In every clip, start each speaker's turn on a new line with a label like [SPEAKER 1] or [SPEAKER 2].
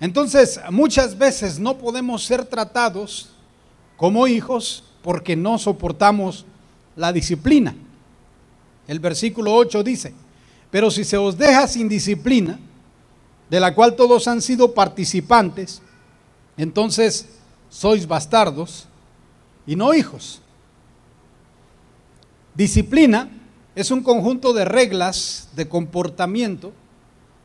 [SPEAKER 1] Entonces, muchas veces no podemos ser tratados como hijos porque no soportamos la disciplina. El versículo 8 dice, pero si se os deja sin disciplina, de la cual todos han sido participantes, entonces sois bastardos y no hijos. Disciplina es un conjunto de reglas de comportamiento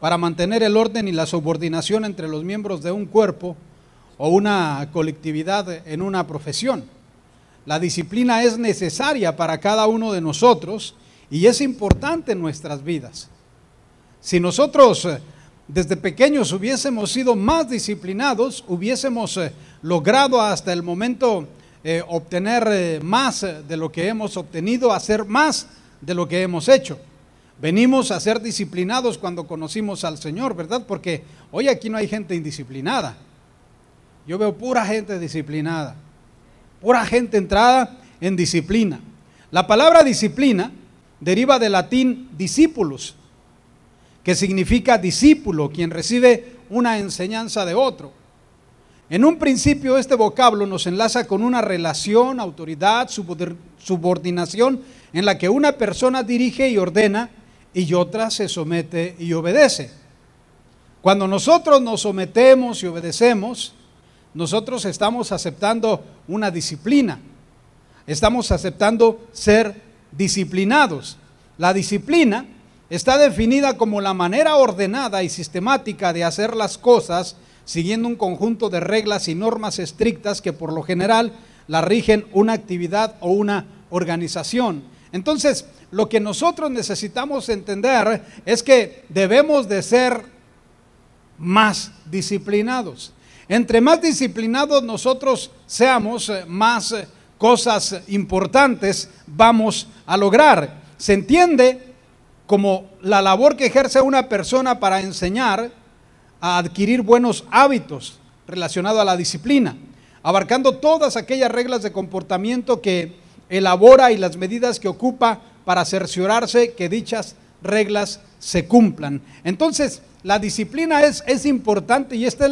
[SPEAKER 1] para mantener el orden y la subordinación entre los miembros de un cuerpo o una colectividad en una profesión. La disciplina es necesaria para cada uno de nosotros y es importante en nuestras vidas. Si nosotros eh, desde pequeños hubiésemos sido más disciplinados, hubiésemos eh, logrado hasta el momento eh, obtener más de lo que hemos obtenido, hacer más de lo que hemos hecho. Venimos a ser disciplinados cuando conocimos al Señor, ¿verdad? Porque hoy aquí no hay gente indisciplinada. Yo veo pura gente disciplinada, pura gente entrada en disciplina. La palabra disciplina deriva del latín discípulos, que significa discípulo, quien recibe una enseñanza de otro. En un principio este vocablo nos enlaza con una relación, autoridad, subordinación en la que una persona dirige y ordena y otra se somete y obedece. Cuando nosotros nos sometemos y obedecemos, nosotros estamos aceptando una disciplina. Estamos aceptando ser disciplinados. La disciplina está definida como la manera ordenada y sistemática de hacer las cosas siguiendo un conjunto de reglas y normas estrictas que por lo general la rigen una actividad o una organización. Entonces, lo que nosotros necesitamos entender es que debemos de ser más disciplinados. Entre más disciplinados nosotros seamos, eh, más eh, cosas importantes vamos a lograr. Se entiende como la labor que ejerce una persona para enseñar a adquirir buenos hábitos relacionados a la disciplina, abarcando todas aquellas reglas de comportamiento que elabora y las medidas que ocupa para cerciorarse que dichas reglas se cumplan. Entonces, la disciplina es, es importante y esta es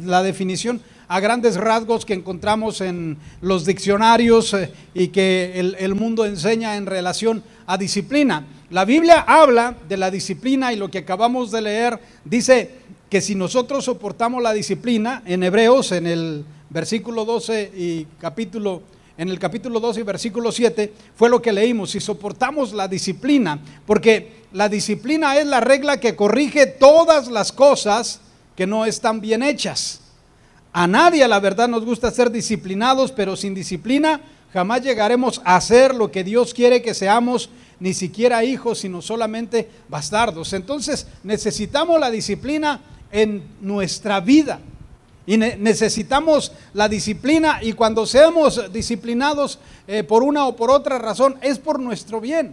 [SPEAKER 1] la, definición a grandes rasgos que encontramos en los diccionarios eh, y que el, el mundo enseña en relación a disciplina. La Biblia habla de la disciplina y lo que acabamos de leer dice que si nosotros soportamos la disciplina, en Hebreos, en el versículo 12 y capítulo en el capítulo y versículo 7, fue lo que leímos, si soportamos la disciplina, porque la disciplina es la regla que corrige todas las cosas que no están bien hechas. A nadie, la verdad, nos gusta ser disciplinados, pero sin disciplina jamás llegaremos a hacer lo que Dios quiere que seamos, ni siquiera hijos, sino solamente bastardos. Entonces necesitamos la disciplina en nuestra vida. Y necesitamos la disciplina y cuando seamos disciplinados eh, por una o por otra razón es por nuestro bien.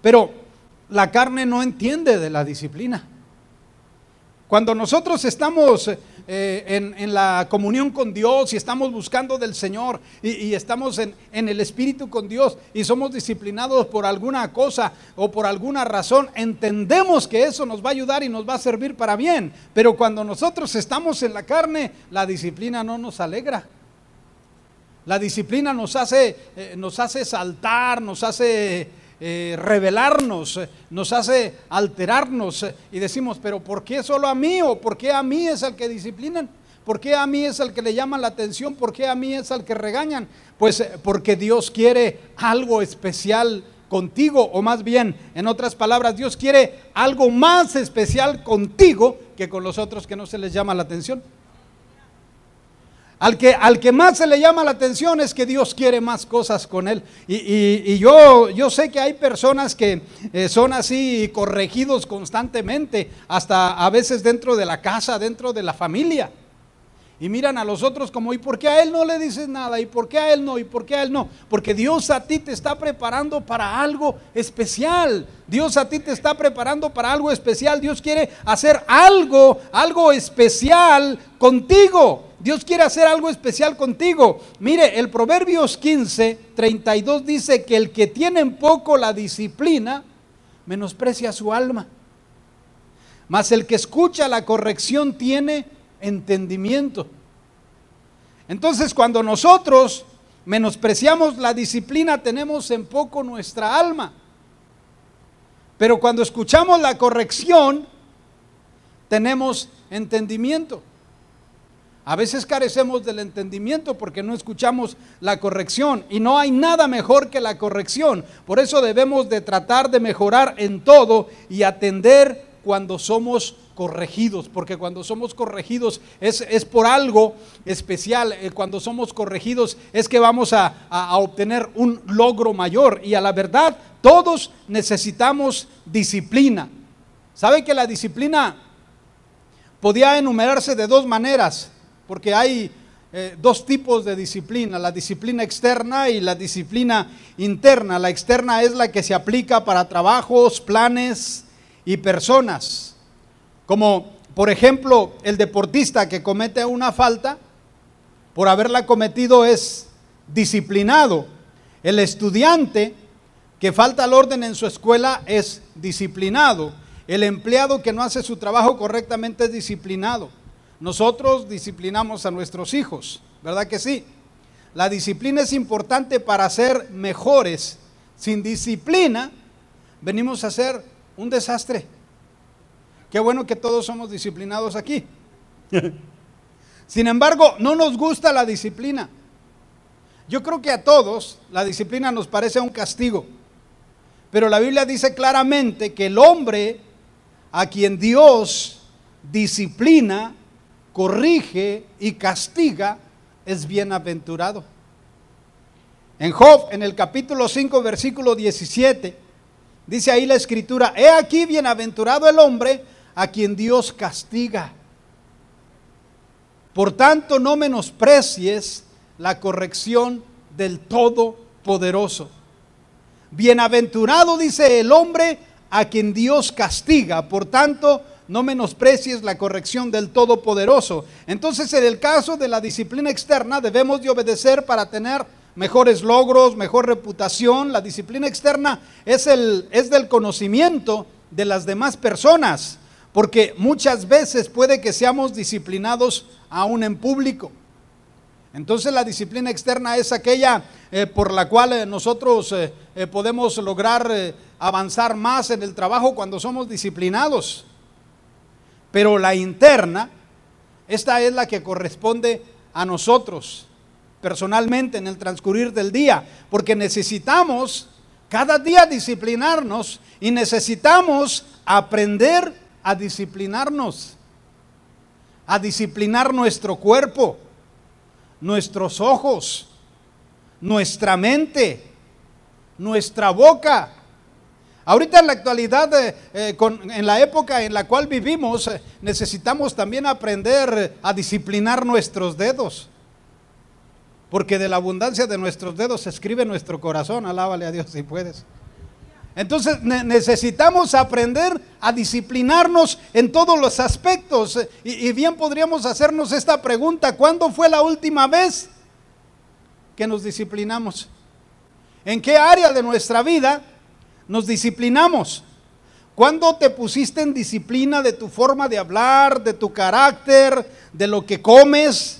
[SPEAKER 1] Pero la carne no entiende de la disciplina. Cuando nosotros estamos eh, en, la comunión con Dios y estamos buscando del Señor y, estamos en, en, el Espíritu con Dios y somos disciplinados por alguna cosa o por alguna razón, entendemos que eso nos va a ayudar y nos va a servir para bien. Pero cuando nosotros estamos en la carne, la disciplina no nos alegra. La disciplina nos hace, eh, nos hace saltar, nos hace eh, revelarnos, eh, nos hace alterarnos eh, y decimos, pero ¿por qué solo a mí o por qué a mí es el que disciplinan? ¿Por qué a mí es el que le llama la atención? ¿Por qué a mí es al que regañan? Pues porque Dios quiere algo especial contigo, o más bien, en otras palabras, Dios quiere algo más especial contigo que con los otros que no se les llama la atención. Al que, al que más se le llama la atención es que Dios quiere más cosas con él. Y, yo, yo sé que hay personas que eh, son así corregidos constantemente, hasta a veces dentro de la casa, dentro de la familia y miran a los otros como, ¿y por qué a él no le dices nada? ¿Y por qué a él no? ¿Y por qué a él no? Porque Dios a ti te está preparando para algo especial. Dios a ti te está preparando para algo especial. Dios quiere hacer algo, algo especial contigo. Dios quiere hacer algo especial contigo. Mire, el Proverbios 15, 32 dice que el que tiene en poco la disciplina, menosprecia su alma. Mas el que escucha la corrección tiene entendimiento. Entonces cuando nosotros menospreciamos la disciplina, tenemos en poco nuestra alma. Pero cuando escuchamos la corrección, tenemos entendimiento. A veces carecemos del entendimiento porque no escuchamos la corrección y no hay nada mejor que la corrección. Por eso debemos de tratar de mejorar en todo y atender cuando somos corregidos, porque cuando somos corregidos es, por algo especial, eh, cuando somos corregidos es que vamos a, obtener un logro mayor y a la verdad todos necesitamos disciplina. ¿Sabe que la disciplina podía enumerarse de dos maneras? Porque hay eh, dos tipos de disciplina, la disciplina externa y la disciplina interna. La externa es la que se aplica para trabajos, planes y personas. Como por ejemplo el deportista que comete una falta, por haberla cometido es disciplinado. El estudiante que falta al orden en su escuela es disciplinado. El empleado que no hace su trabajo correctamente es disciplinado. Nosotros disciplinamos a nuestros hijos, ¿verdad que sí? La disciplina es importante para ser mejores. Sin disciplina venimos a ser un desastre. Qué bueno que todos somos disciplinados aquí. Sin embargo, no nos gusta la disciplina. Yo creo que a todos la disciplina nos parece un castigo. Pero la Biblia dice claramente que el hombre a quien Dios disciplina, corrige y castiga es bienaventurado. En Job, en el capítulo 5, versículo 17, dice ahí la escritura, he aquí bienaventurado el hombre a quien Dios castiga. Por tanto, no menosprecies la corrección del Todopoderoso. Bienaventurado dice el hombre a quien Dios castiga. Por tanto, no menosprecies la corrección del Todopoderoso. Entonces, en el caso de la disciplina externa, debemos de obedecer para tener mejores logros, mejor reputación. La disciplina externa es, el, es del conocimiento de las demás personas. Porque muchas veces puede que seamos disciplinados aún en público. Entonces la disciplina externa es aquella eh, por la cual eh, nosotros eh, podemos lograr avanzar más en el trabajo cuando somos disciplinados. Pero la interna, esta es la que corresponde a nosotros personalmente en el transcurrir del día, porque necesitamos cada día disciplinarnos y necesitamos aprender a disciplinarnos, a disciplinar nuestro cuerpo, nuestros ojos, nuestra mente, nuestra boca. Ahorita en la actualidad, eh, eh, en la época en la cual vivimos, eh, necesitamos también aprender a disciplinar nuestros dedos. Porque de la abundancia de nuestros dedos se escribe nuestro corazón. Alábale a Dios si puedes. Entonces necesitamos aprender a disciplinarnos en todos los aspectos. Y, bien podríamos hacernos esta pregunta, ¿cuándo fue la última vez que nos disciplinamos? ¿En qué área de nuestra vida nos disciplinamos? ¿Cuándo te pusiste en disciplina de tu forma de hablar, de tu carácter, de lo que comes?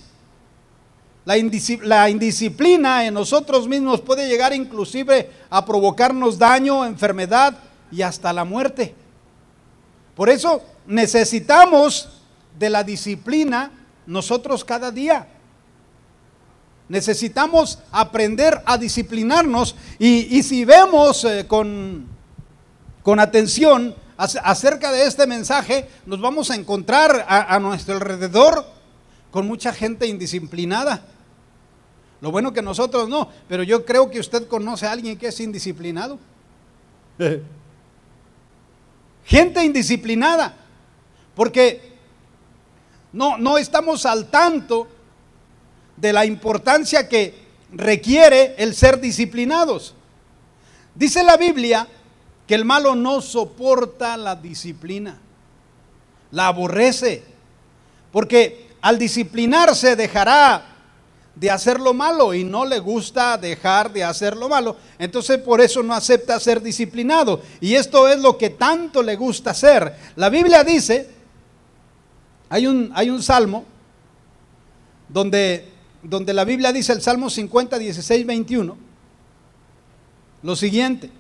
[SPEAKER 1] La, indisciplina, en nosotros mismos puede llegar inclusive a provocarnos daño, enfermedad y hasta la muerte. Por eso necesitamos de la disciplina nosotros cada día. Necesitamos aprender a disciplinarnos y, y si vemos eh, con, atención acerca de este mensaje, nos vamos a encontrar a, a nuestro alrededor con mucha gente indisciplinada. Lo bueno que nosotros no, pero yo creo que usted conoce a alguien que es indisciplinado. gente indisciplinada, porque no, no estamos al tanto de la importancia que requiere el ser disciplinados. Dice la Biblia que el malo no soporta la disciplina, la aborrece, porque al disciplinarse dejará de hacer lo malo y no le gusta dejar de hacer lo malo. Entonces por eso no acepta ser disciplinado. Y esto es lo que tanto le gusta hacer. La Biblia dice, hay un, hay un salmo donde, donde la Biblia dice, el Salmo 50, 16, 21, lo siguiente.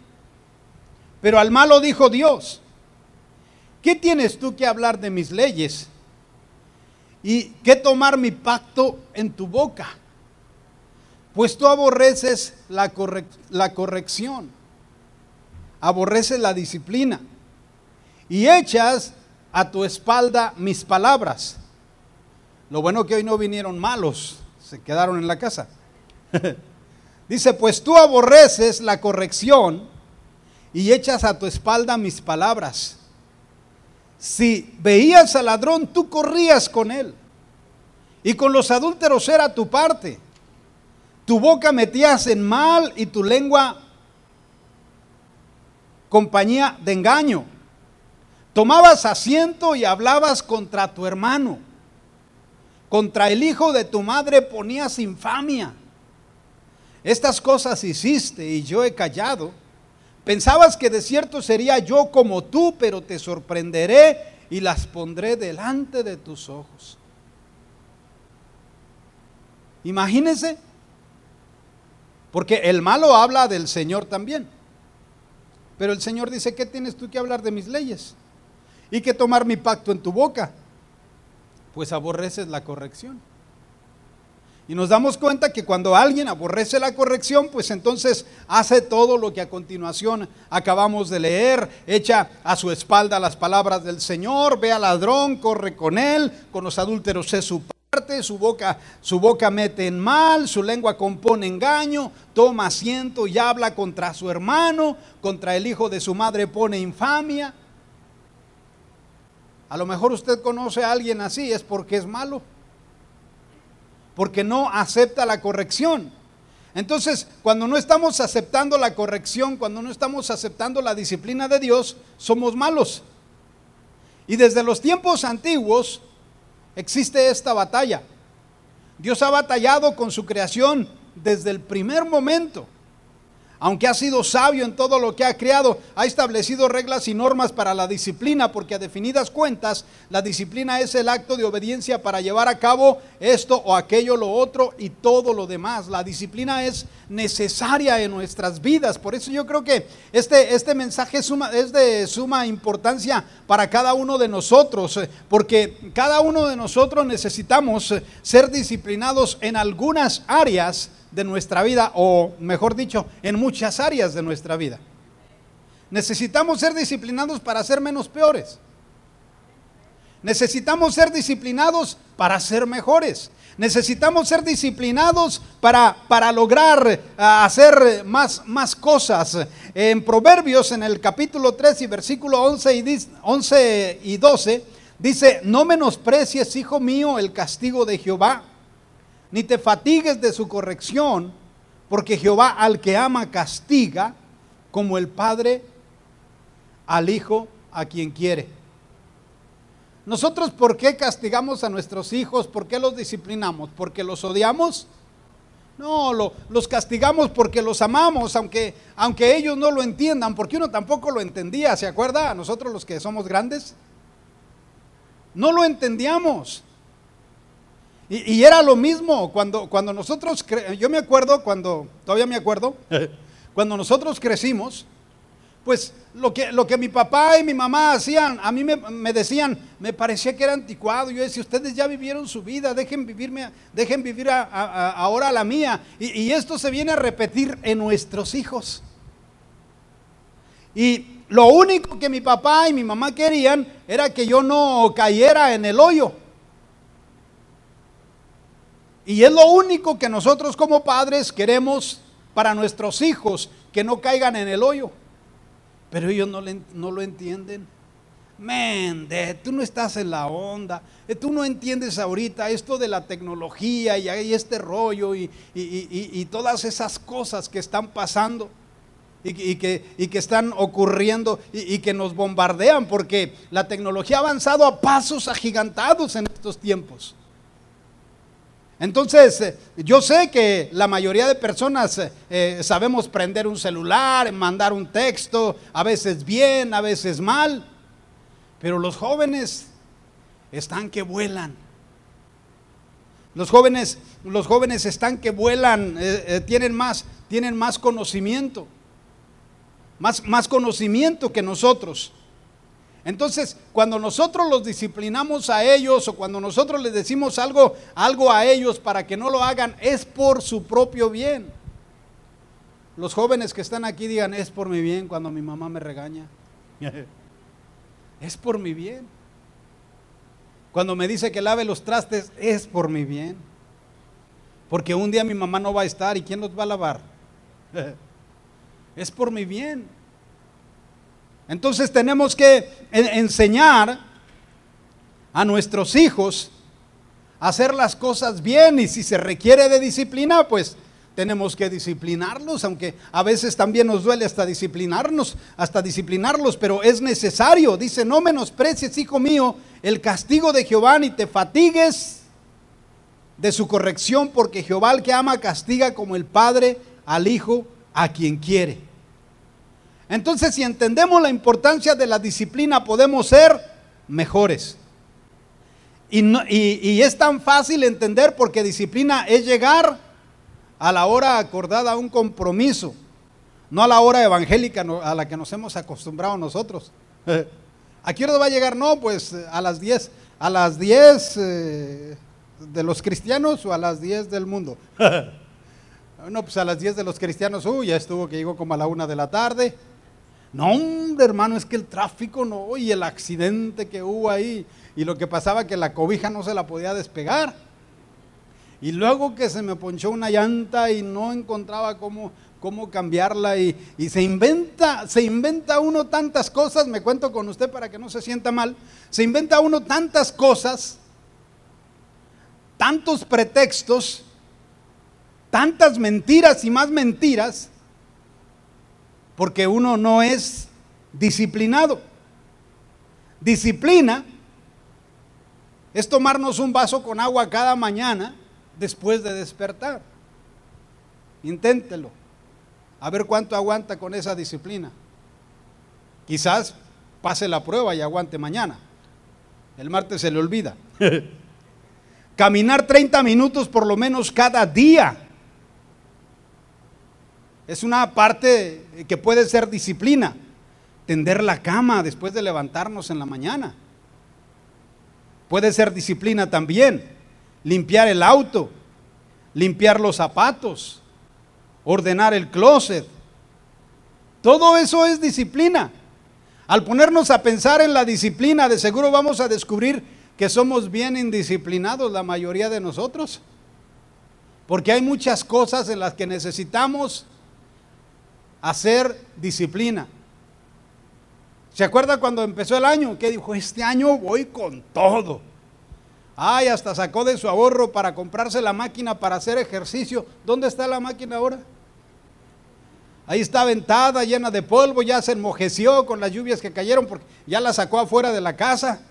[SPEAKER 1] Pero al malo dijo Dios, ¿qué tienes tú que hablar de mis leyes? y que tomar mi pacto en tu boca, pues tú aborreces la, la corrección, aborreces la disciplina y echas a tu espalda mis palabras. Lo bueno que hoy no vinieron malos, se quedaron en la casa. Dice, pues tú aborreces la corrección y echas a tu espalda mis palabras si veías al ladrón, tú corrías con él. Y con los adúlteros era tu parte. Tu boca metías en mal y tu lengua compañía de engaño. Tomabas asiento y hablabas contra tu hermano. Contra el hijo de tu madre ponías infamia. Estas cosas hiciste y yo he callado. Pensabas que de cierto sería yo como tú, pero te sorprenderé y las pondré delante de tus ojos. imagínese porque el malo habla del Señor también. Pero el Señor dice, ¿qué tienes tú que hablar de mis leyes? Y que tomar mi pacto en tu boca. Pues aborreces la corrección. Y nos damos cuenta que cuando alguien aborrece la corrección, pues entonces hace todo lo que a continuación acabamos de leer, echa a su espalda las palabras del Señor, ve al ladrón, corre con él, con los adúlteros es su parte, su boca, su boca mete en mal, su lengua compone engaño, toma asiento y habla contra su hermano, contra el hijo de su madre pone infamia. A lo mejor usted conoce a alguien así, es porque es malo porque no acepta la corrección. Entonces, cuando no estamos aceptando la corrección, cuando no estamos aceptando la disciplina de Dios, somos malos. Y desde los tiempos antiguos existe esta batalla. Dios ha batallado con su creación desde el primer momento aunque ha sido sabio en todo lo que ha creado, ha establecido reglas y normas para la disciplina, porque a definidas cuentas, la disciplina es el acto de obediencia para llevar a cabo esto o aquello, lo otro y todo lo demás. La disciplina es necesaria en nuestras vidas. Por eso yo creo que este, este mensaje es de suma importancia para cada uno de nosotros, eh, porque cada uno de nosotros necesitamos eh, ser disciplinados en algunas áreas de nuestra vida, o mejor dicho, en muchas áreas de nuestra vida. Necesitamos ser disciplinados para ser menos peores. Necesitamos ser disciplinados para ser mejores. Necesitamos ser disciplinados para, para lograr ah, hacer más, más cosas. En Proverbios, en el capítulo 3 y versículo 11 y, 11 y 12, dice, no menosprecies, hijo mío, el castigo de Jehová ni te fatigues de su corrección, porque Jehová al que ama castiga, como el Padre al Hijo a quien quiere. Nosotros, ¿por qué castigamos a nuestros hijos? ¿Por qué los disciplinamos? ¿Porque los odiamos? No, los castigamos porque los amamos, aunque, aunque ellos no lo entiendan, porque uno tampoco lo entendía, ¿se acuerda? A nosotros los que somos grandes, no lo entendíamos. Y, era lo mismo cuando, cuando nosotros, yo me acuerdo cuando, todavía me acuerdo, cuando nosotros crecimos, pues lo que, lo que mi papá y mi mamá hacían, a mí me, decían, me parecía que era anticuado. Yo decía, ustedes ya vivieron su vida, dejen, vivirme, dejen vivir ahora la mía. y esto se viene a repetir en nuestros hijos. Y lo único que mi papá y mi mamá querían era que yo no cayera en el hoyo. Y es lo único que nosotros como padres queremos para nuestros hijos, que no caigan en el hoyo. Pero ellos no, lo entienden. Mende, tú no estás en la onda, eh, tú no entiendes ahorita esto de la tecnología y, este rollo y, todas esas cosas que están pasando y, que, que, están ocurriendo y, que nos bombardean, porque la tecnología ha avanzado a pasos agigantados en estos tiempos. Entonces, eh, yo sé que la mayoría de personas eh, eh, sabemos prender un celular, mandar un texto, a veces bien, a veces mal, pero los jóvenes están que vuelan. Los jóvenes, los jóvenes están que vuelan, tienen más, tienen más conocimiento, más, más conocimiento que nosotros. Entonces, cuando nosotros los disciplinamos a ellos o cuando nosotros les decimos algo, algo a ellos para que no lo hagan, es por su propio bien. Los jóvenes que están aquí digan, es por mi bien cuando mi mamá me regaña. es por mi bien. Cuando me dice que lave los trastes, es por mi bien. Porque un día mi mamá no va a estar y ¿quién los va a lavar? es por mi bien. Entonces tenemos que enseñar a nuestros hijos a hacer las cosas bien y si se requiere de disciplina, pues tenemos que disciplinarlos, aunque a veces también nos duele hasta disciplinarnos, hasta disciplinarlos, pero es necesario. Dice, no menosprecies, hijo mío, el castigo de Jehová ni te fatigues de su corrección, porque Jehová el que ama castiga como el Padre al Hijo a quien quiere. Entonces, si entendemos la importancia de la disciplina, podemos ser mejores. Y, y, es tan fácil entender porque disciplina es llegar a la hora acordada a un compromiso, no a la hora evangélica a la que nos hemos acostumbrado nosotros. ¿A qué hora va a llegar? No, pues a las 10. ¿A las 10 eh, de los cristianos o a las 10 del mundo? no, pues a las 10 de los cristianos, uy, ya estuvo que llegó como a la una de la tarde no, hombre, hermano, es que el tráfico no, y el accidente que hubo ahí, y lo que pasaba que la cobija no se la podía despegar. Y luego que se me ponchó una llanta y no encontraba cómo, cómo cambiarla y, se inventa, se inventa uno tantas cosas, me cuento con usted para que no se sienta mal, se inventa uno tantas cosas, tantos pretextos, tantas mentiras y más mentiras, porque uno no es disciplinado. Disciplina es tomarnos un vaso con agua cada mañana después de despertar. Inténtelo. A ver cuánto aguanta con esa disciplina. Quizás pase la prueba y aguante mañana. El martes se le olvida. Caminar 30 minutos por lo menos cada día. Es una parte que puede ser disciplina. Tender la cama después de levantarnos en la mañana. Puede ser disciplina también. Limpiar el auto, limpiar los zapatos, ordenar el closet. Todo eso es disciplina. Al ponernos a pensar en la disciplina, de seguro vamos a descubrir que somos bien indisciplinados la mayoría de nosotros. Porque hay muchas cosas en las que necesitamos hacer disciplina. ¿Se acuerda cuando empezó el año? Que dijo, este año voy con todo. Ay, hasta sacó de su ahorro para comprarse la máquina para hacer ejercicio. ¿Dónde está la máquina ahora? Ahí está aventada, llena de polvo, ya se enmojeció con las lluvias que cayeron porque ya la sacó afuera de la casa.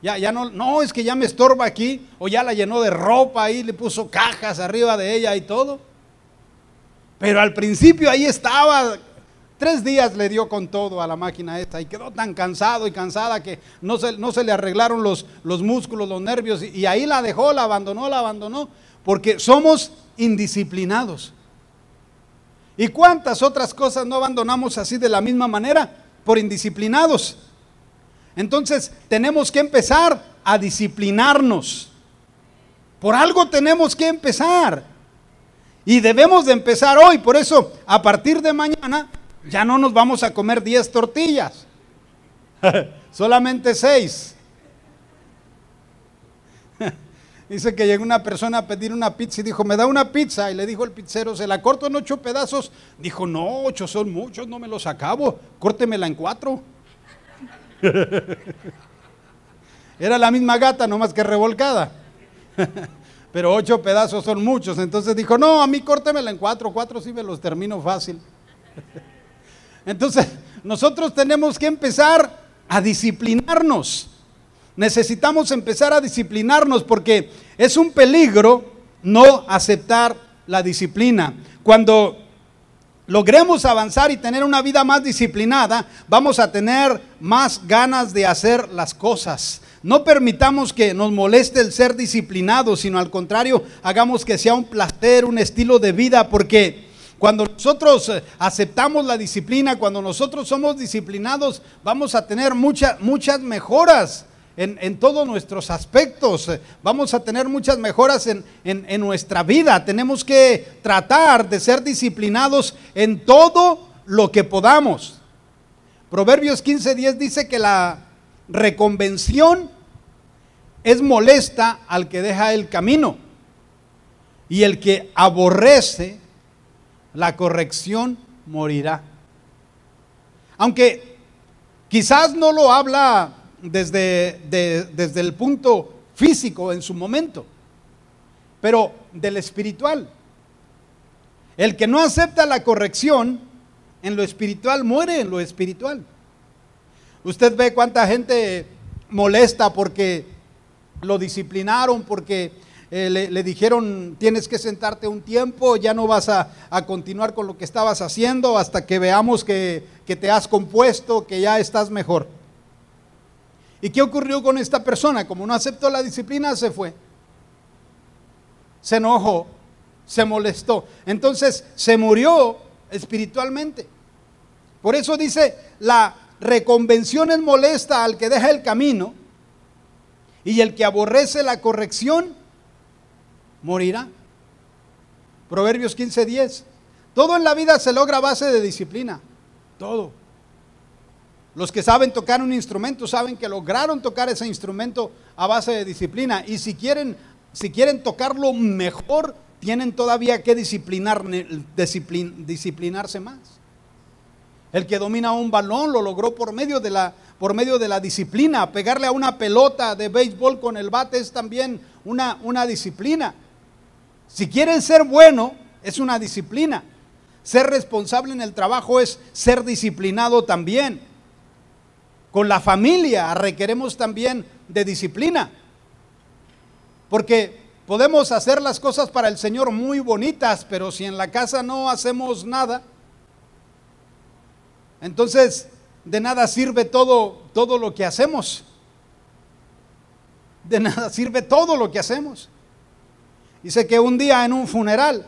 [SPEAKER 1] Ya, ya no, no, es que ya me estorba aquí, o ya la llenó de ropa y le puso cajas arriba de ella y todo. Pero al principio ahí estaba. Tres días le dio con todo a la máquina esta y quedó tan cansado y cansada que no se, no se le arreglaron los, los músculos, los nervios y, y ahí la dejó, la abandonó, la abandonó, porque somos indisciplinados. ¿Y cuántas otras cosas no abandonamos así de la misma manera? Por indisciplinados. Entonces tenemos que empezar a disciplinarnos. Por algo tenemos que empezar. Y debemos de empezar hoy. Por eso, a partir de mañana, ya no nos vamos a comer 10 tortillas. Solamente 6. Dice que llegó una persona a pedir una pizza y dijo, me da una pizza. Y le dijo el pizzero, ¿se la corto en 8 pedazos? Dijo, no, ocho son muchos, no me los acabo, córtemela en cuatro. Era la misma gata, nomás que revolcada pero ocho pedazos son muchos. Entonces dijo, no, a mí córtemela en cuatro, cuatro sí me los termino fácil. Entonces, nosotros tenemos que empezar a disciplinarnos. Necesitamos empezar a disciplinarnos porque es un peligro no aceptar la disciplina. Cuando logremos avanzar y tener una vida más disciplinada, vamos a tener más ganas de hacer las cosas. No permitamos que nos moleste el ser disciplinado, sino al contrario, hagamos que sea un placer, un estilo de vida, porque cuando nosotros eh, aceptamos la disciplina, cuando nosotros somos disciplinados, vamos a tener muchas, muchas mejoras en, todos nuestros aspectos. Eh, vamos a tener muchas mejoras en, en nuestra vida. Tenemos que tratar de ser disciplinados en todo lo que podamos. Proverbios 15:10 dice que la reconvención es molesta al que deja el camino y el que aborrece la corrección morirá. Aunque quizás no lo habla desde, desde el punto físico en su momento, pero del espiritual. El que no acepta la corrección en lo espiritual muere en lo espiritual. Usted ve cuánta gente molesta porque lo disciplinaron, porque eh, le, dijeron tienes que sentarte un tiempo, ya no vas a, continuar con lo que estabas haciendo hasta que veamos que te has compuesto, que ya estás mejor. ¿Y qué ocurrió con esta persona? Como no aceptó la disciplina, se fue. Se enojó, se molestó. Entonces se murió espiritualmente. Por eso dice, la reconvención es molesta al que deja el camino y el que aborrece la corrección morirá. Proverbios 15:10. Todo en la vida se logra base de disciplina. Todo. Los que saben tocar un instrumento saben que lograron tocar ese instrumento a base de disciplina. Y si quieren, si quieren tocarlo mejor, tienen todavía que disciplinar, disciplinarse más. El que domina un balón lo logró por medio, de la, por medio de la disciplina. Pegarle a una pelota de béisbol con el bate es también una, una disciplina. Si quieren ser bueno, es una disciplina. Ser responsable en el trabajo es ser disciplinado también. Con la familia requeremos también de disciplina. Porque podemos hacer las cosas para el Señor muy bonitas, pero si en la casa no hacemos nada, entonces de nada sirve todo, todo lo que hacemos. De nada sirve todo lo que hacemos. Dice que un día en un funeral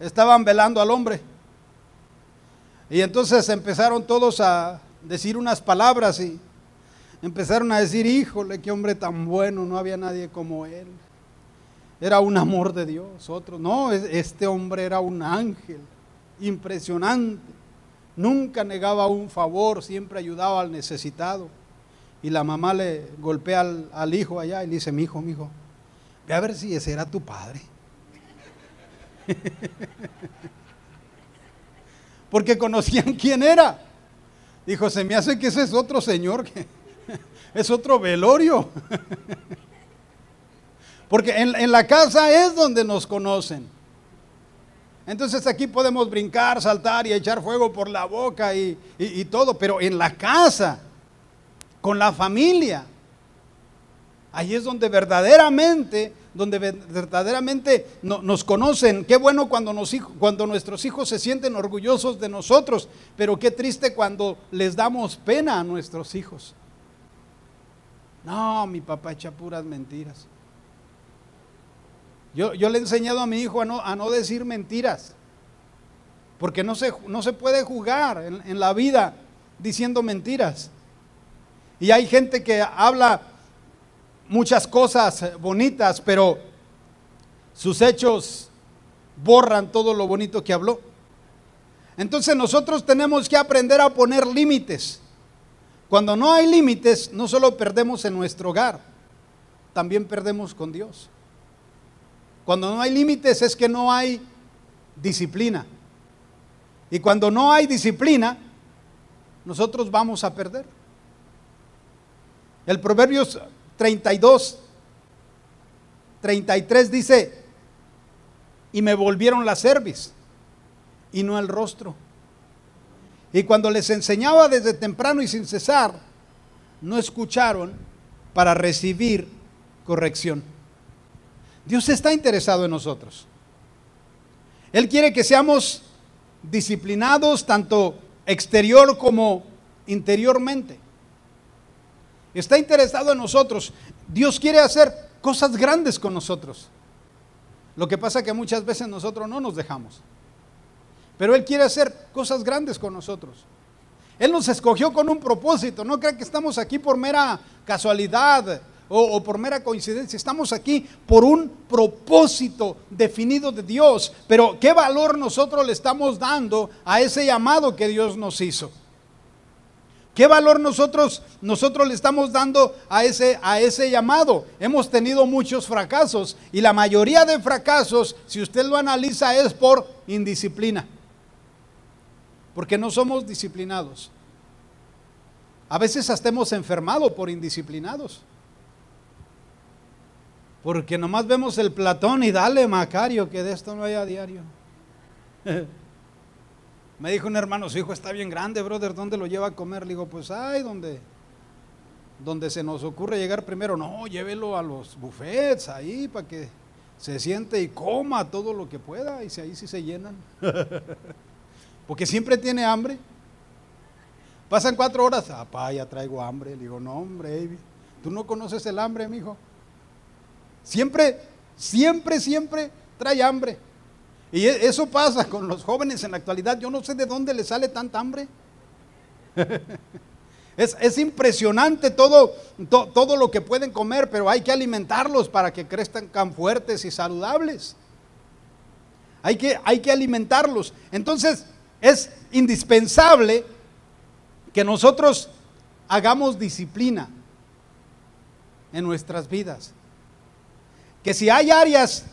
[SPEAKER 1] estaban velando al hombre. Y entonces empezaron todos a, decir unas palabras y empezaron a decir, híjole, qué hombre tan bueno, no había nadie como él. Era un amor de Dios, otro. No, este hombre era un ángel, impresionante. Nunca negaba un favor, siempre ayudaba al necesitado. Y la mamá le golpea al, hijo allá y le dice, mi hijo, mi hijo, ve a ver si ese era tu padre. Porque conocían quién era. Dijo, se me hace que ese es otro señor, que es otro velorio. Porque en, la casa es donde nos conocen. Entonces aquí podemos brincar, saltar y echar fuego por la boca y, y todo, pero en la casa, con la familia, ahí es donde verdaderamente donde verdaderamente nos conocen. Qué bueno cuando, nuestros hijos se sienten orgullosos de nosotros, pero qué triste cuando les damos pena a nuestros hijos. No, mi papá echa puras mentiras. Yo, le he enseñado a mi hijo a no, decir mentiras, porque no se, puede jugar en la vida diciendo mentiras. Y hay gente que habla muchas cosas eh, bonitas, pero sus hechos borran todo lo bonito que habló. Entonces nosotros tenemos que aprender a poner límites. Cuando no hay límites, no solo perdemos en nuestro hogar, también perdemos con Dios. Cuando no hay límites es que no hay disciplina. Y cuando no hay disciplina, nosotros vamos a perder. El proverbio 32, 33 dice, y me volvieron la cerviz y no el rostro. Y cuando les enseñaba desde temprano y sin cesar, no escucharon para recibir corrección. Dios está interesado en nosotros. Él quiere que seamos disciplinados tanto exterior como interiormente está interesado en nosotros. Dios quiere hacer cosas grandes con nosotros. Lo que pasa es que muchas veces nosotros no nos dejamos. Pero Él quiere hacer cosas grandes con nosotros. Él nos escogió con un propósito. No crea que estamos aquí por mera casualidad o, o, por mera coincidencia. Estamos aquí por un propósito definido de Dios. Pero qué valor nosotros le estamos dando a ese llamado que Dios nos hizo. ¿Qué valor nosotros, nosotros le estamos dando a ese, a ese llamado? Hemos tenido muchos fracasos y la mayoría de fracasos, si usted lo analiza, es por indisciplina. Porque no somos disciplinados. A veces hasta enfermados enfermado por indisciplinados. Porque nomás vemos el Platón y dale, Macario, que de esto no haya diario. Me dijo un hermano, su hijo está bien grande, brother, ¿dónde lo lleva a comer? Le digo, pues, ay, Donde se nos ocurre llegar primero, no, llévelo a los buffets ahí para que se siente y coma todo lo que pueda y si ahí sí se llenan. Porque siempre tiene hambre. Pasan cuatro horas, apá, ah, ya traigo hambre. Le digo, no, hombre, baby, tú no conoces el hambre, hijo. Siempre, siempre, siempre trae hambre. Y e, eso pasa con los jóvenes en la actualidad. Yo no sé de dónde les sale tanta hambre. Es, impresionante todo, todo lo que pueden comer, pero hay que alimentarlos para que crezcan tan fuertes y saludables. Hay que, hay que alimentarlos. Entonces, es indispensable que nosotros hagamos disciplina en nuestras vidas. Que si hay áreas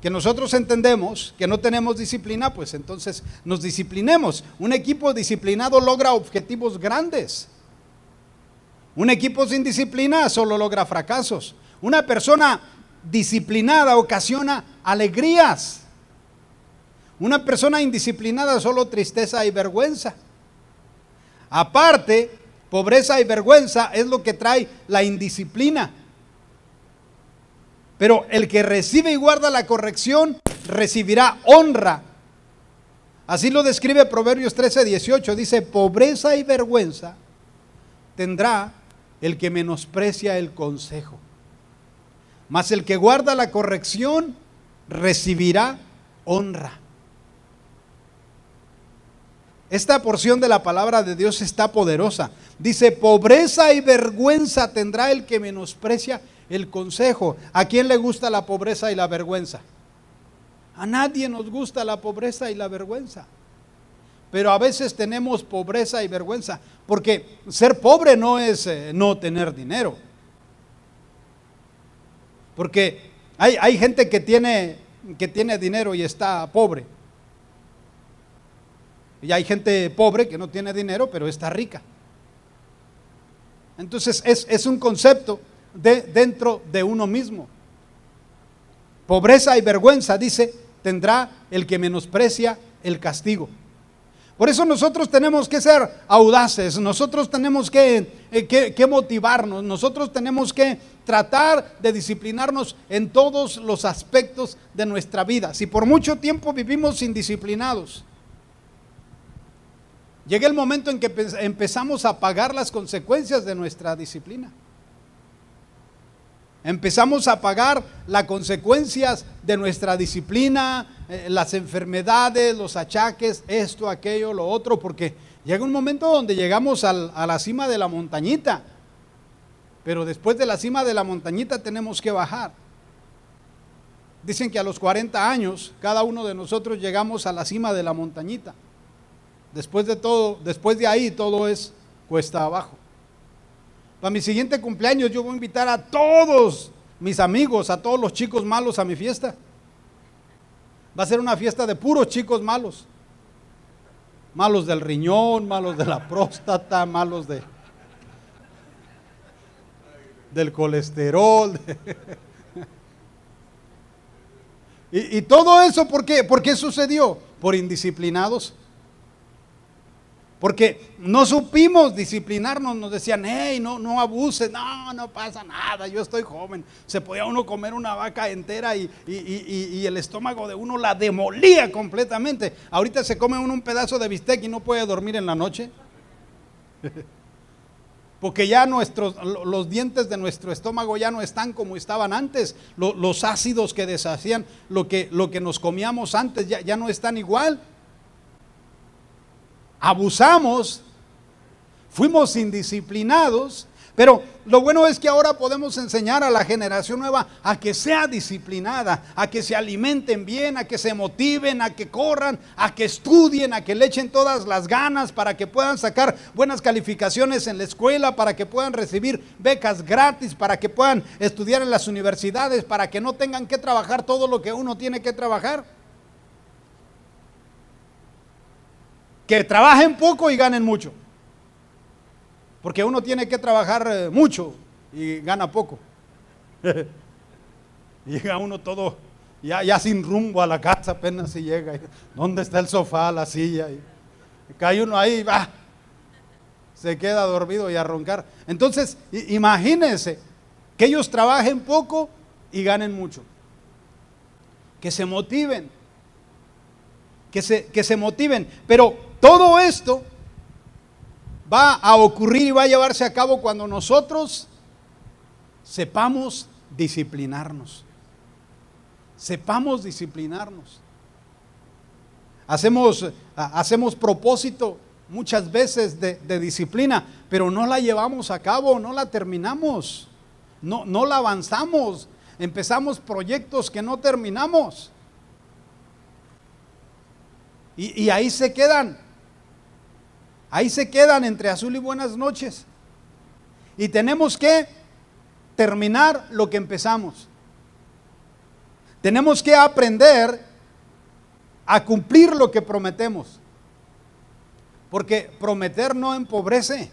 [SPEAKER 1] que nosotros entendemos que no tenemos disciplina, pues entonces nos disciplinemos. Un equipo disciplinado logra objetivos grandes. Un equipo sin disciplina solo logra fracasos. Una persona disciplinada ocasiona alegrías. Una persona indisciplinada solo tristeza y vergüenza. Aparte, pobreza y vergüenza es lo que trae la indisciplina. Pero el que recibe y guarda la corrección recibirá honra. Así lo describe Proverbios 13, 18. Dice, pobreza y vergüenza tendrá el que menosprecia el consejo. Mas el que guarda la corrección recibirá honra. Esta porción de la palabra de Dios está poderosa. Dice, pobreza y vergüenza tendrá el que menosprecia el consejo. ¿A quién le gusta la pobreza y la vergüenza? A nadie nos gusta la pobreza y la vergüenza. Pero a veces tenemos pobreza y vergüenza, porque ser pobre no es eh, no tener dinero. Porque hay, gente que tiene, que tiene dinero y está pobre. Y hay gente pobre que no tiene dinero, pero está rica. Entonces es, es un concepto dentro de uno mismo. Pobreza y vergüenza, dice, tendrá el que menosprecia el castigo. Por eso nosotros tenemos que ser audaces, nosotros tenemos eh, que, que, motivarnos, nosotros tenemos que tratar de disciplinarnos en todos los aspectos de nuestra vida. Si por mucho tiempo vivimos indisciplinados, llega el momento en que empezamos a pagar las consecuencias de nuestra disciplina. Empezamos a pagar las consecuencias de nuestra disciplina, eh, las enfermedades, los achaques, esto, aquello, lo otro, porque llega un momento donde llegamos a la cima de la montañita, pero después de la cima de la montañita tenemos que bajar. Dicen que a los 40 años cada uno de nosotros llegamos a la cima de la montañita. Después de todo, después de ahí todo es cuesta abajo. Para mi siguiente cumpleaños yo voy a invitar a todos mis amigos, a todos los chicos malos a mi fiesta. Va a ser una fiesta de puros chicos malos. Malos del riñón, malos de la próstata, malos de del colesterol. y, y, todo eso, ¿por qué? ¿Por qué sucedió? Por indisciplinados. Porque no supimos disciplinarnos, nos decían, hey, no, no abuses, no, no pasa nada, yo estoy joven. Se podía uno comer una vaca entera y, el estómago de uno la demolía completamente. Ahorita se come uno un pedazo de bistec y no puede dormir en la noche. Porque ya nuestros, los dientes de nuestro estómago ya no están como estaban antes. Los, ácidos que deshacían lo que, lo que nos comíamos antes ya, ya no están igual abusamos, fuimos indisciplinados, pero lo bueno es que ahora podemos enseñar a la generación nueva a que sea disciplinada, a que se alimenten bien, a que se motiven, a que corran, a que estudien, a que le echen todas las ganas para que puedan sacar buenas calificaciones en la escuela, para que puedan recibir becas gratis, para que puedan estudiar en las universidades, para que no tengan que trabajar todo lo que uno tiene que trabajar. que trabajen poco y ganen mucho. Porque uno tiene que trabajar eh, mucho y gana poco. llega uno todo, ya, ya, sin rumbo a la casa apenas si llega. ¿Dónde está el sofá, la silla? Y cae uno ahí, va. Se queda dormido y a roncar. Entonces, imagínense que ellos trabajen poco y ganen mucho. Que se motiven. Que se, que se motiven. Pero todo esto va a ocurrir y va a llevarse a cabo cuando nosotros sepamos disciplinarnos. Sepamos disciplinarnos. Hacemos, hacemos propósito muchas veces de, disciplina, pero no la llevamos a cabo, no la terminamos, no, la avanzamos, empezamos proyectos que no terminamos. y ahí se quedan. Ahí se quedan entre azul y buenas noches. Y tenemos que terminar lo que empezamos. Tenemos que aprender a cumplir lo que prometemos. Porque prometer no empobrece.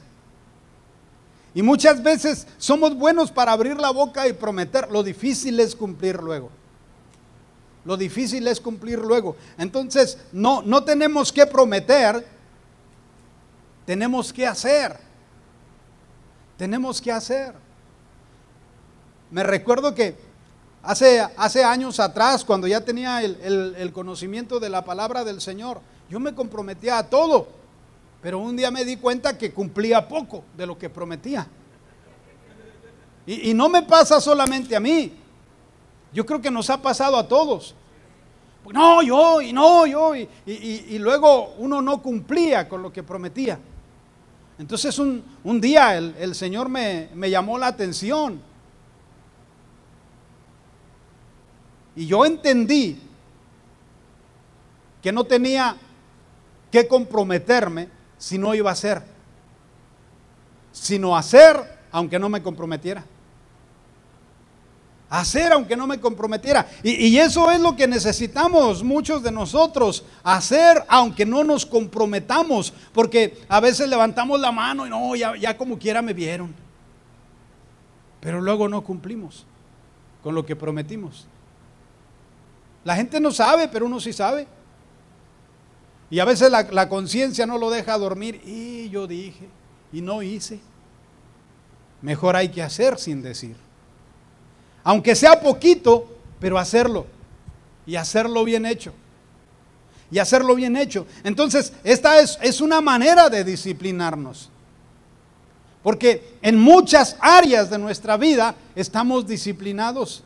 [SPEAKER 1] Y muchas veces somos buenos para abrir la boca y prometer. Lo difícil es cumplir luego. Lo difícil es cumplir luego. Entonces, no, no tenemos que prometer tenemos que hacer. Tenemos que hacer. Me recuerdo que hace, hace, años atrás, cuando ya tenía el, conocimiento de la palabra del Señor, yo me comprometía a todo, pero un día me di cuenta que cumplía poco de lo que prometía. Y, no me pasa solamente a mí. Yo creo que nos ha pasado a todos. No, yo, y no, yo. y luego uno no cumplía con lo que prometía. Entonces un, día el, Señor me, me llamó la atención. Y yo entendí que no tenía que comprometerme si no iba a hacer, sino hacer aunque no me comprometiera hacer aunque no me comprometiera. Y, eso es lo que necesitamos muchos de nosotros, hacer aunque no nos comprometamos, porque a veces levantamos la mano y no, ya, como quiera me vieron. Pero luego no cumplimos con lo que prometimos. La gente no sabe, pero uno sí sabe. Y a veces la conciencia no lo deja dormir. Y yo dije, y no hice. Mejor hay que hacer sin decir aunque sea poquito, pero hacerlo. Y hacerlo bien hecho. Y hacerlo bien hecho. Entonces, esta es, una manera de disciplinarnos. Porque en muchas áreas de nuestra vida estamos disciplinados.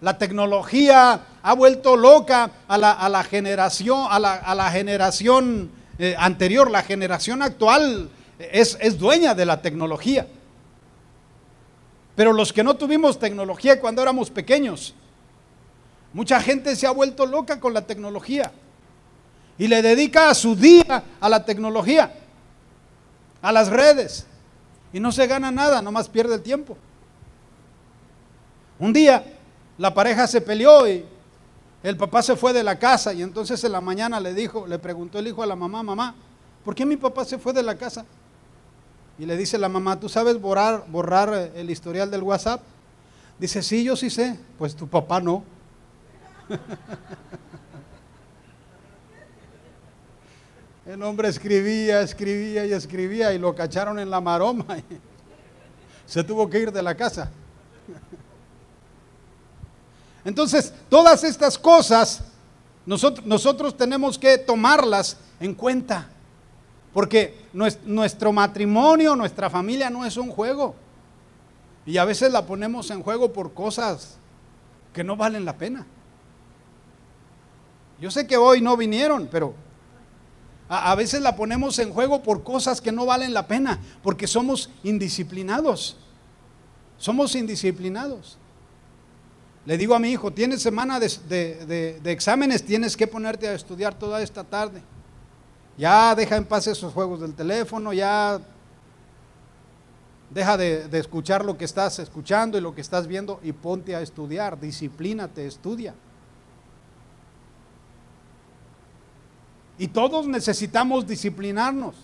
[SPEAKER 1] La tecnología ha vuelto loca a la, generación, a la, generación eh, anterior, la generación actual eh, es, es dueña de la tecnología. Pero los que no tuvimos tecnología cuando éramos pequeños, mucha gente se ha vuelto loca con la tecnología y le dedica a su día a la tecnología, a las redes, y no se gana nada, nomás pierde el tiempo. Un día la pareja se peleó y el papá se fue de la casa y entonces en la mañana le dijo, le preguntó el hijo a la mamá, mamá, ¿por qué mi papá se fue de la casa? Y le dice la mamá, ¿tú sabes borrar, borrar eh, el historial del WhatsApp? Dice, sí, yo sí sé. Pues tu papá no. el hombre escribía, escribía y escribía y lo cacharon en la maroma. se tuvo que ir de la casa. Entonces, todas estas cosas nosotros, nosotros tenemos que tomarlas en cuenta. Porque nuestro matrimonio, nuestra familia no es un juego. Y a veces la ponemos en juego por cosas que no valen la pena. Yo sé que hoy no vinieron, pero a, veces la ponemos en juego por cosas que no valen la pena, porque somos indisciplinados. Somos indisciplinados. Le digo a mi hijo, tienes semana de, de exámenes, tienes que ponerte a estudiar toda esta tarde. Ya deja en paz esos juegos del teléfono, ya deja de, escuchar lo que estás escuchando y lo que estás viendo y ponte a estudiar, disciplínate, estudia. Y todos necesitamos disciplinarnos.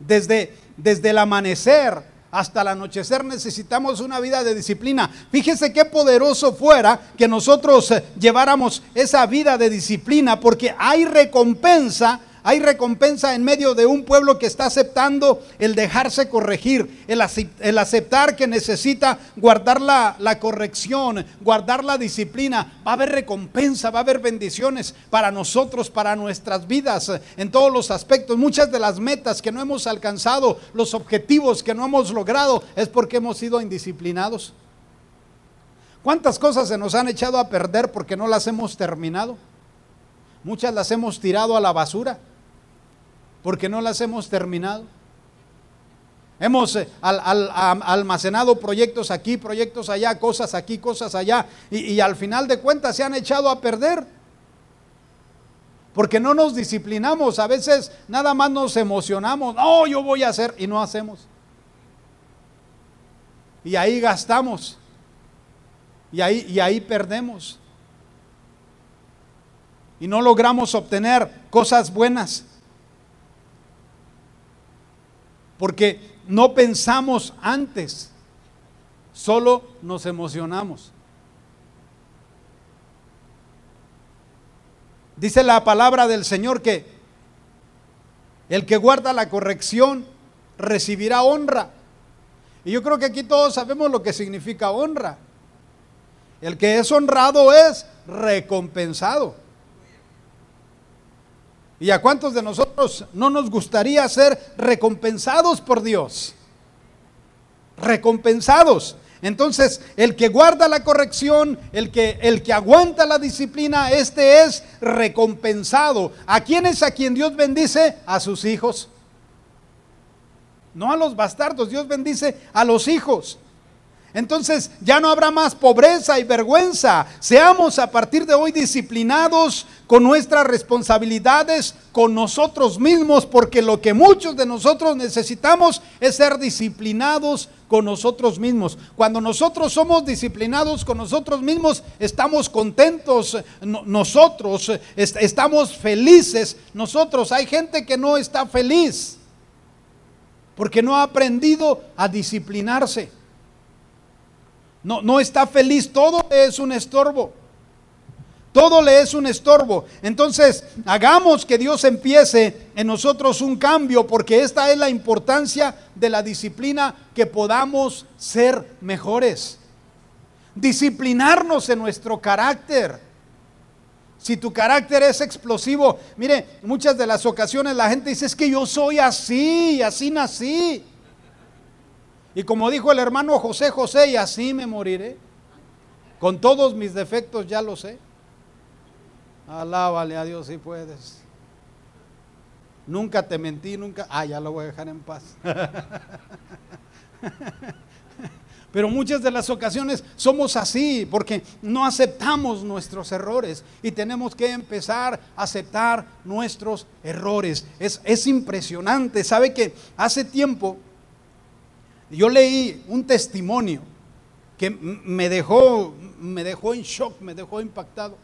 [SPEAKER 1] Desde, desde el amanecer hasta el anochecer necesitamos una vida de disciplina. Fíjese qué poderoso fuera que nosotros eh, lleváramos esa vida de disciplina porque hay recompensa hay recompensa en medio de un pueblo que está aceptando el dejarse corregir, el, aceptar que necesita guardar la corrección, guardar la disciplina. Va a haber recompensa, va a haber bendiciones para nosotros, para nuestras vidas, en todos los aspectos. Muchas de las metas que no hemos alcanzado, los objetivos que no hemos logrado, es porque hemos sido indisciplinados. ¿Cuántas cosas se nos han echado a perder porque no las hemos terminado? Muchas las hemos tirado a la basura porque no las hemos terminado. Hemos eh, almacenado proyectos aquí, proyectos allá, cosas aquí, cosas allá, y, al final de cuentas se han echado a perder. Porque no nos disciplinamos, a veces nada más nos emocionamos, no, yo voy a hacer y no hacemos. Y ahí gastamos. Y ahí, y ahí perdemos. Y no logramos obtener cosas buenas. porque no pensamos antes, solo nos emocionamos. Dice la palabra del Señor que el que guarda la corrección recibirá honra. Y yo creo que aquí todos sabemos lo que significa honra. El que es honrado es recompensado. ¿Y a cuántos de nosotros no nos gustaría ser recompensados por Dios? Recompensados. Entonces, el que guarda la corrección, el que, el que aguanta la disciplina, este es recompensado. ¿A quién es a quien Dios bendice? A sus hijos. No a los bastardos, Dios bendice a los hijos. Entonces ya no habrá más pobreza y vergüenza. Seamos a partir de hoy disciplinados con nuestras responsabilidades, con nosotros mismos, porque lo que muchos de nosotros necesitamos es ser disciplinados con nosotros mismos. Cuando nosotros somos disciplinados con nosotros mismos, estamos contentos eh, nosotros, eh, estamos felices nosotros. Hay gente que no está feliz porque no ha aprendido a disciplinarse. No, está feliz, todo le es un estorbo. Todo le es un estorbo. Entonces, hagamos que Dios empiece en nosotros un cambio, porque esta es la importancia de la disciplina, que podamos ser mejores. Disciplinarnos en nuestro carácter. Si tu carácter es explosivo, mire, muchas de las ocasiones la gente dice, es que yo soy así, así nací. Y como dijo el hermano José José, y así me moriré. Con todos mis defectos ya lo sé. Alábale a Dios si puedes. Nunca te mentí, nunca. Ah, ya lo voy a dejar en paz. Pero muchas de las ocasiones somos así porque no aceptamos nuestros errores y tenemos que empezar a aceptar nuestros errores. Es, es impresionante. ¿Sabe que hace tiempo yo leí un testimonio que me dejó, me dejó en shock, me dejó impactado.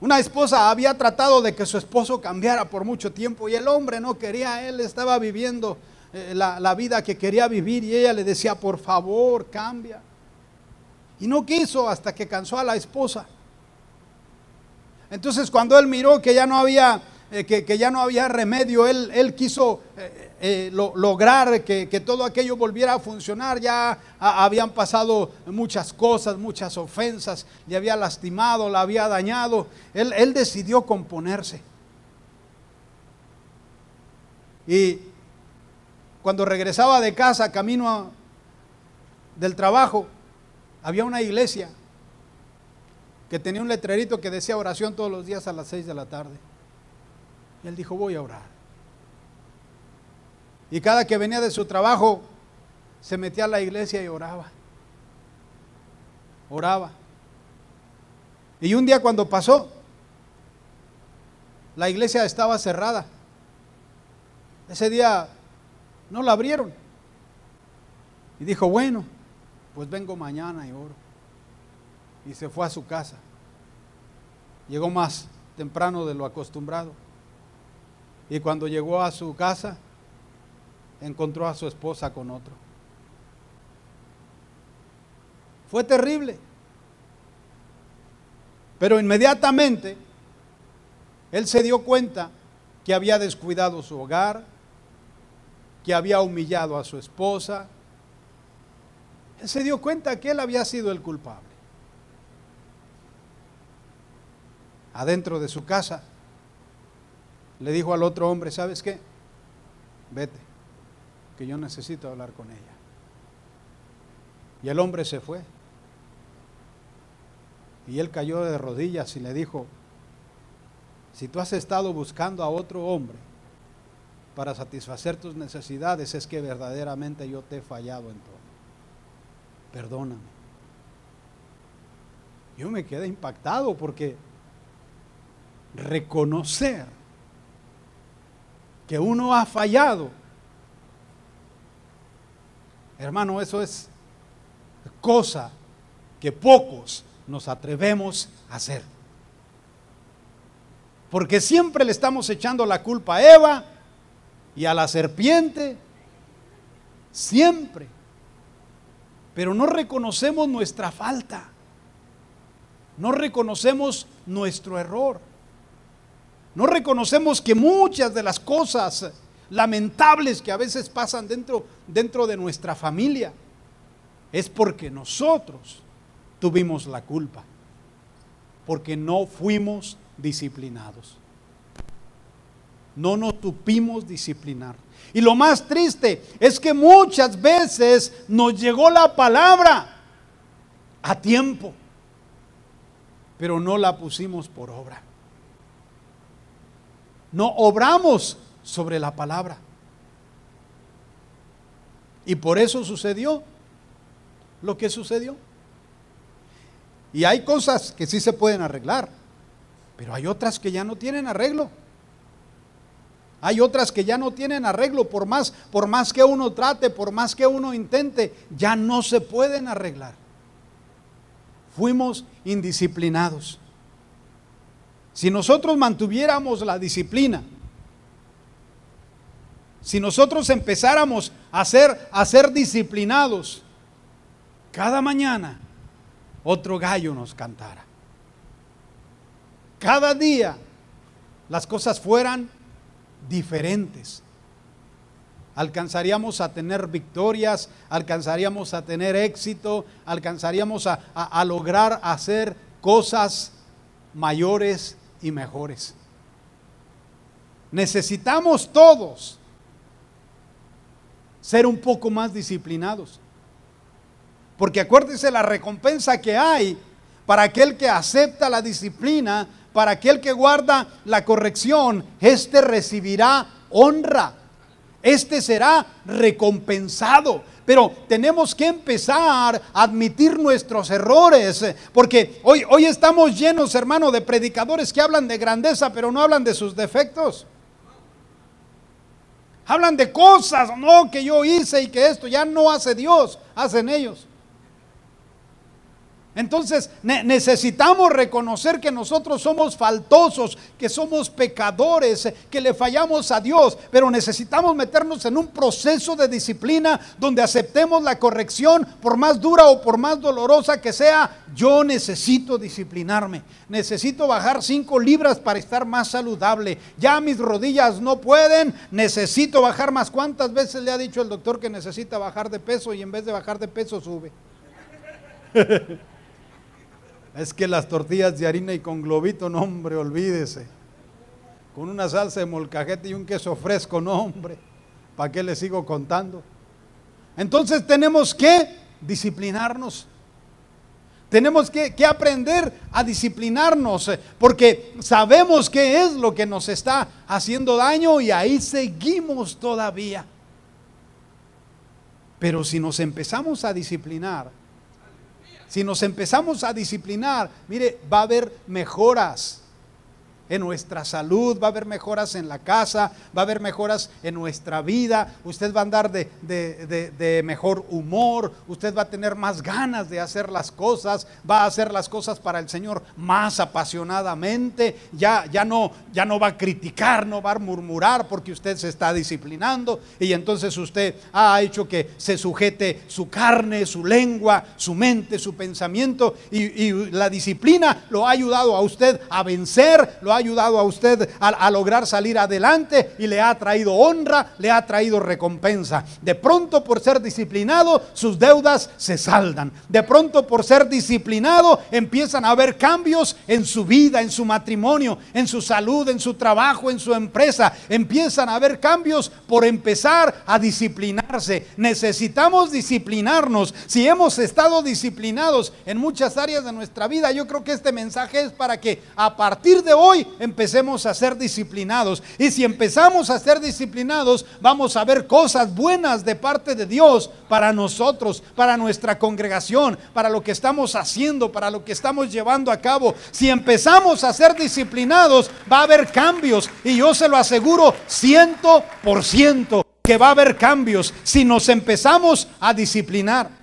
[SPEAKER 1] Una esposa había tratado de que su esposo cambiara por mucho tiempo y el hombre no quería, él estaba viviendo eh, la, la, vida que quería vivir y ella le decía, por favor, cambia. Y no quiso hasta que cansó a la esposa. Entonces cuando él miró que ya no había eh, que, ya no había remedio, él, quiso eh, eh, lograr que, todo aquello volviera a funcionar. Ya habían pasado muchas cosas, muchas ofensas, le había lastimado, la había dañado. Él, decidió componerse. Y cuando regresaba de casa, camino del trabajo, había una iglesia que tenía un letrerito que decía oración todos los días a las 6 de la tarde. Y él dijo, voy a orar. Y cada que venía de su trabajo, se metía a la iglesia y oraba. Oraba. Y un día cuando pasó, la iglesia estaba cerrada. Ese día no la abrieron. Y dijo, bueno, pues vengo mañana y oro. Y se fue a su casa. Llegó más temprano de lo acostumbrado. Y cuando llegó a su casa, encontró a su esposa con otro. Fue terrible. Pero inmediatamente él se dio cuenta que había descuidado su hogar, que había humillado a su esposa. Él se dio cuenta que él había sido el culpable. Adentro de su casa le dijo al otro hombre, ¿sabes qué? Vete, que yo necesito hablar con ella. Y el hombre se fue. Y él cayó de rodillas y le dijo, si tú has estado buscando a otro hombre para satisfacer tus necesidades, es que verdaderamente yo te he fallado en todo. Perdóname. Yo me quedé impactado porque reconocer que uno ha fallado. Hermano, eso es cosa que pocos nos atrevemos a hacer. Porque siempre le estamos echando la culpa a Eva y a la serpiente. Siempre. Pero no reconocemos nuestra falta. No reconocemos nuestro error. No reconocemos que muchas de las cosas lamentables que a veces pasan dentro, dentro de nuestra familia es porque nosotros tuvimos la culpa, porque no fuimos disciplinados. No nos tupimos disciplinar. Y lo más triste es que muchas veces nos llegó la palabra a tiempo, pero no la pusimos por obra no obramos sobre la palabra. Y por eso sucedió lo que sucedió. Y hay cosas que sí se pueden arreglar, pero hay otras que ya no tienen arreglo. Hay otras que ya no tienen arreglo, por más, por más que uno trate, por más que uno intente, ya no se pueden arreglar. Fuimos indisciplinados. Si nosotros mantuviéramos la disciplina, si nosotros empezáramos a ser, a ser disciplinados, cada mañana otro gallo nos cantara. Cada día las cosas fueran diferentes. Alcanzaríamos a tener victorias, alcanzaríamos a tener éxito, alcanzaríamos a, lograr hacer cosas mayores y mejores. Necesitamos todos ser un poco más disciplinados. Porque acuérdense la recompensa que hay para aquel que acepta la disciplina, para aquel que guarda la corrección, este recibirá honra. Este será recompensado. Pero tenemos que empezar a admitir nuestros errores, eh, porque hoy, hoy estamos llenos, hermano, de predicadores que hablan de grandeza, pero no hablan de sus defectos. Hablan de cosas, no, que yo hice y que esto ya no hace Dios, hacen ellos. Entonces necesitamos reconocer que nosotros somos faltosos, que somos pecadores, que le fallamos a Dios, pero necesitamos meternos en un proceso de disciplina donde aceptemos la corrección, por más dura o por más dolorosa que sea, yo necesito disciplinarme, necesito bajar cinco libras para estar más saludable, ya mis rodillas no pueden, necesito bajar más. ¿Cuántas veces le ha dicho el doctor que necesita bajar de peso y en vez de bajar de peso sube? Es que las tortillas de harina y con globito, no hombre, olvídese. Con una salsa de molcajete y un queso fresco, no hombre. ¿Para qué le sigo contando? Entonces tenemos que disciplinarnos. Tenemos que, aprender a disciplinarnos eh, porque sabemos qué es lo que nos está haciendo daño y ahí seguimos todavía. Pero si nos empezamos a disciplinar, si nos empezamos a disciplinar, mire, va a haber mejoras en nuestra salud, va a haber mejoras en la casa, va a haber mejoras en nuestra vida, usted va a andar de, de, de, mejor humor, usted va a tener más ganas de hacer las cosas, va a hacer las cosas para el Señor más apasionadamente, ya, ya, no, ya no va a criticar, no va a murmurar porque usted se está disciplinando y entonces usted ha hecho que se sujete su carne, su lengua, su mente, su pensamiento y, y la disciplina lo ha ayudado a usted a vencer, lo ha ayudado a usted a, lograr salir adelante y le ha traído honra, le ha traído recompensa. De pronto por ser disciplinado, sus deudas se saldan. De pronto por ser disciplinado, empiezan a haber cambios en su vida, en su matrimonio, en su salud, en su trabajo, en su empresa. Empiezan a haber cambios por empezar a disciplinarse. Necesitamos disciplinarnos. Si hemos estado disciplinados en muchas áreas de nuestra vida, yo creo que este mensaje es para que a partir de hoy empecemos a ser disciplinados. Y si empezamos a ser disciplinados, vamos a ver cosas buenas de parte de Dios para nosotros, para nuestra congregación, para lo que estamos haciendo, para lo que estamos llevando a cabo. Si empezamos a ser disciplinados, va a haber cambios. Y yo se lo aseguro ciento por ciento que va a haber cambios si nos empezamos a disciplinar.